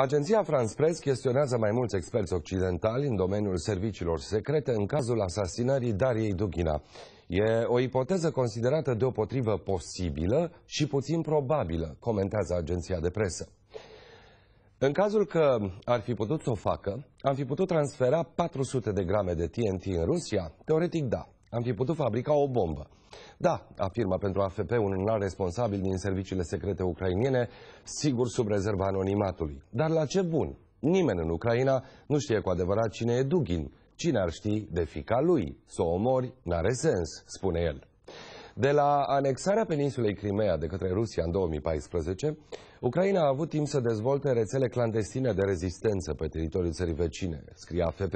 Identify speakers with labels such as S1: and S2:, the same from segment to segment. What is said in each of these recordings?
S1: Agenția France Press chestionează mai mulți experți occidentali în domeniul serviciilor secrete în cazul asasinării Dariei Dughina. E o ipoteză considerată deopotrivă posibilă și puțin probabilă, comentează agenția de presă. În cazul că ar fi putut să o facă, am fi putut transfera 400 de grame de TNT în Rusia? Teoretic da, am fi putut fabrica o bombă. Da, afirmă pentru AFP un înalt responsabil din serviciile secrete ucrainiene, sigur sub rezerva anonimatului. Dar la ce bun? Nimeni în Ucraina nu știe cu adevărat cine e Dugin. Cine ar ști de fica lui? Să o omori? N-are sens, spune el. De la anexarea peninsulei Crimea de către Rusia în 2014, Ucraina a avut timp să dezvolte rețele clandestine de rezistență pe teritoriul țării vecine, scrie AFP.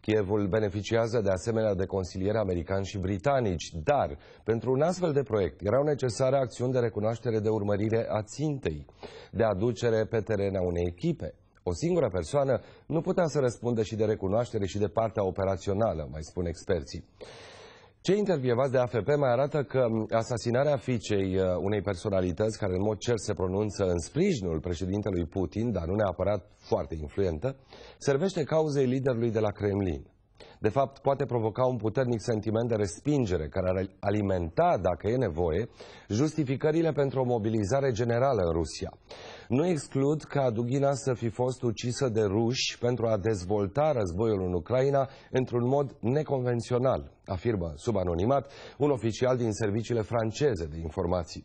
S1: Kievul beneficiază de asemenea de consilieri americani și britanici, dar pentru un astfel de proiect erau necesare acțiuni de recunoaștere de urmărire a țintei, de aducere pe teren a unei echipe. O singură persoană nu putea să răspundă și de recunoaștere și de partea operațională, mai spun experții. Cei intervievați de AFP mai arată că asasinarea fiicei uh, unei personalități care în mod cer se pronunță în sprijinul președintelui Putin, dar nu neapărat foarte influentă, servește cauzei liderului de la Kremlin. De fapt, poate provoca un puternic sentiment de respingere care ar alimenta, dacă e nevoie, justificările pentru o mobilizare generală în Rusia. Nu exclud ca Dughina să fi fost ucisă de ruși pentru a dezvolta războiul în Ucraina într-un mod neconvențional, afirmă sub anonimat un oficial din serviciile franceze de informații.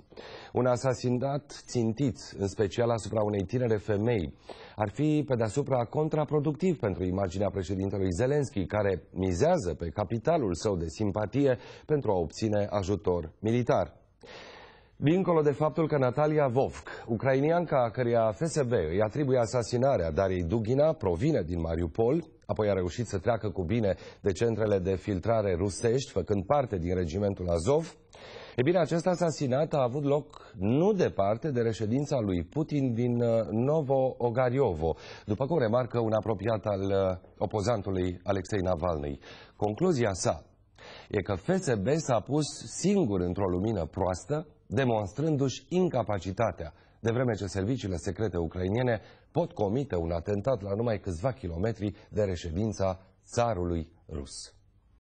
S1: Un asasinat țintit, în special asupra unei tinere femei, ar fi pe deasupra contraproductiv pentru imaginea președintelui Zelenski, care mizează pe capitalul său de simpatie pentru a obține ajutor militar. Dincolo de faptul că Natalia Vovk, ucrainianca a căreia FSB îi atribuie asasinarea Dariei Dugina, provine din Mariupol, apoi a reușit să treacă cu bine de centrele de filtrare rusești, făcând parte din regimentul Azov, e bine, acest asasinat a avut loc nu departe de reședința lui Putin din uh, Novo Ogariovo, după cum remarcă un apropiat al uh, opozantului Alexei Navalny. Concluzia sa e că FSB s-a pus singur într-o lumină proastă, demonstrându-și incapacitatea, de vreme ce serviciile secrete ucrainiene pot comite un atentat la numai câțiva kilometri de reședința țarului rus.